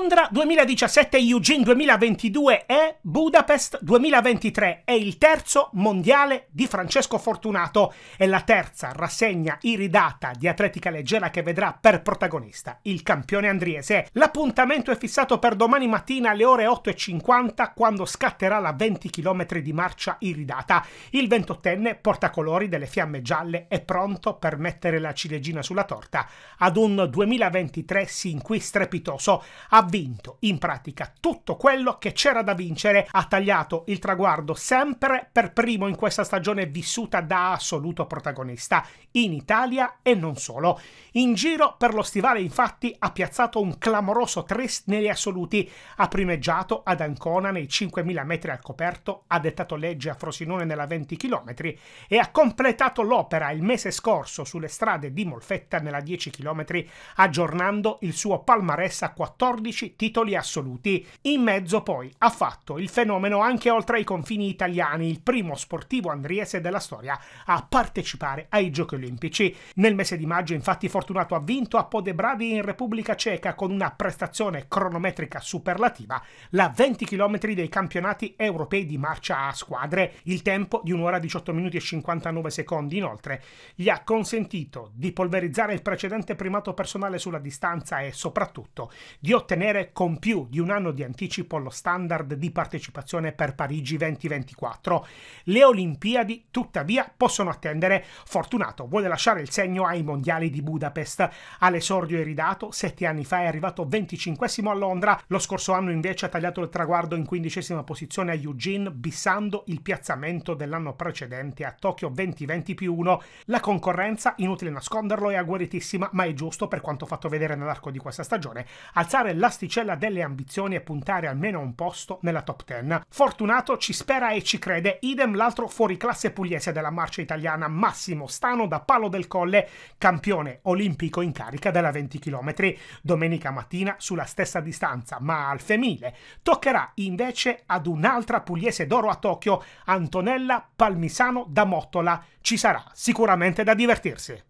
Londra 2017, Eugene 2022 e Budapest 2023. È il terzo mondiale di Francesco Fortunato. È la terza rassegna iridata di atletica leggera che vedrà per protagonista il campione andriese. L'appuntamento è fissato per domani mattina alle ore 8.50 quando scatterà la 20 km di marcia iridata. Il 28enne portacolori delle fiamme gialle è pronto per mettere la ciliegina sulla torta ad un 2023 sin qui strepitoso. A vinto in pratica tutto quello che c'era da vincere, ha tagliato il traguardo sempre per primo in questa stagione vissuta da assoluto protagonista, in Italia e non solo. In giro per lo stivale infatti ha piazzato un clamoroso 3 negli assoluti, ha primeggiato ad Ancona nei 5.000 metri al coperto, ha dettato legge a Frosinone nella 20 km e ha completato l'opera il mese scorso sulle strade di Molfetta nella 10 km, aggiornando il suo palmarès a 14 14 titoli assoluti. In mezzo poi ha fatto il fenomeno anche oltre i confini italiani, il primo sportivo andriese della storia a partecipare ai Giochi Olimpici. Nel mese di maggio infatti Fortunato ha vinto a Podebrady in Repubblica Ceca con una prestazione cronometrica superlativa la 20 km dei campionati europei di marcia a squadre. Il tempo di 1 ora 18 minuti e 59 secondi inoltre gli ha consentito di polverizzare il precedente primato personale sulla distanza e soprattutto di ottenere ottenere con più di un anno di anticipo lo standard di partecipazione per Parigi 2024. Le Olimpiadi tuttavia possono attendere. Fortunato vuole lasciare il segno ai mondiali di Budapest. All'esordio iridato, sette anni fa è arrivato 25 a Londra, lo scorso anno invece ha tagliato il traguardo in quindicesima posizione a Eugene, bissando il piazzamento dell'anno precedente a Tokyo 2020 più 1. La concorrenza, inutile nasconderlo, è agguerritissima, ma è giusto per quanto fatto vedere nell'arco di questa stagione, alzare la l'asticella delle ambizioni e puntare almeno a un posto nella top 10. Fortunato ci spera e ci crede, idem l'altro fuoriclasse pugliese della marcia italiana Massimo Stano da Palo del Colle, campione olimpico in carica della 20 km. Domenica mattina sulla stessa distanza, ma al femminile, toccherà invece ad un'altra pugliese d'oro a Tokyo, Antonella Palmisano da Mottola. Ci sarà sicuramente da divertirsi.